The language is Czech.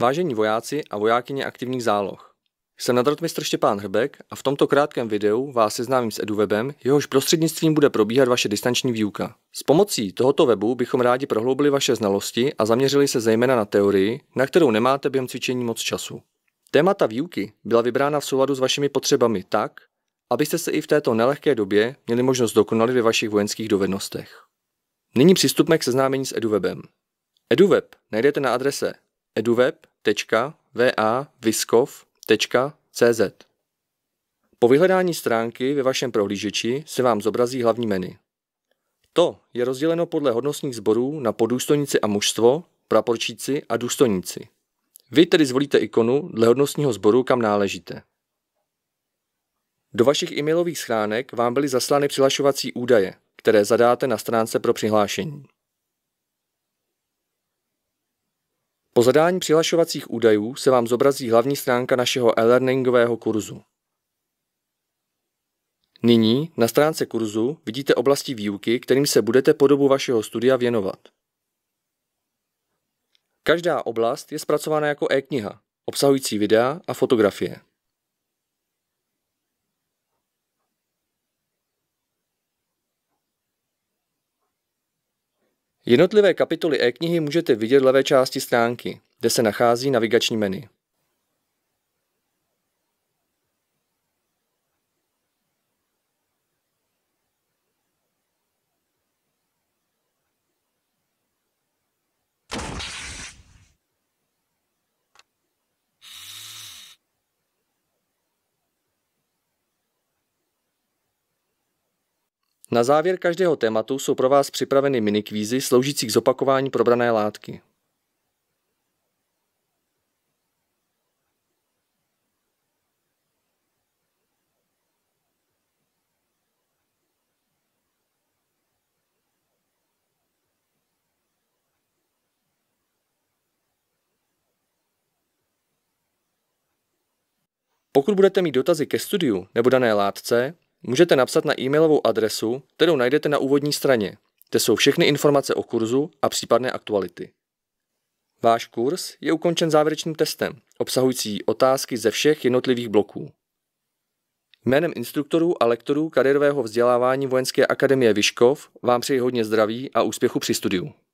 Vážení vojáci a vojákyně aktivních záloh. Jsem nadrotmistr Štěpán Hrbek a v tomto krátkém videu vás seznámím s EduWebem, jehož prostřednictvím bude probíhat vaše distanční výuka. S pomocí tohoto webu bychom rádi prohloubili vaše znalosti a zaměřili se zejména na teorii, na kterou nemáte během cvičení moc času. Témata výuky byla vybrána v souladu s vašimi potřebami tak, abyste se i v této nelehké době měli možnost dokonalit ve vašich vojenských dovednostech. Nyní přistupme k seznámení s EduWebem. EduWeb najdete na adrese eduweb www.vaviskov.cz Po vyhledání stránky ve vašem prohlížeči se vám zobrazí hlavní menu. To je rozděleno podle hodnostních sborů na podůstojnici a mužstvo, praporčíci a důstojníci. Vy tedy zvolíte ikonu dle hodnostního sboru, kam náležíte. Do vašich e-mailových schránek vám byly zaslány přihlašovací údaje, které zadáte na stránce pro přihlášení. Po zadání přihlašovacích údajů se vám zobrazí hlavní stránka našeho e-learningového kurzu. Nyní na stránce kurzu vidíte oblasti výuky, kterým se budete po dobu vašeho studia věnovat. Každá oblast je zpracována jako e-kniha, obsahující videa a fotografie. Jednotlivé kapitoly e-knihy můžete vidět v levé části stránky, kde se nachází navigační menu. Na závěr každého tématu jsou pro vás připraveny minikvízy sloužící k zopakování probrané látky. Pokud budete mít dotazy ke studiu nebo dané látce, můžete napsat na e-mailovou adresu, kterou najdete na úvodní straně, kde jsou všechny informace o kurzu a případné aktuality. Váš kurz je ukončen závěrečným testem, obsahující otázky ze všech jednotlivých bloků. Jménem instruktorů a lektorů kariérového vzdělávání Vojenské akademie Vyškov vám přeji hodně zdraví a úspěchu při studiu.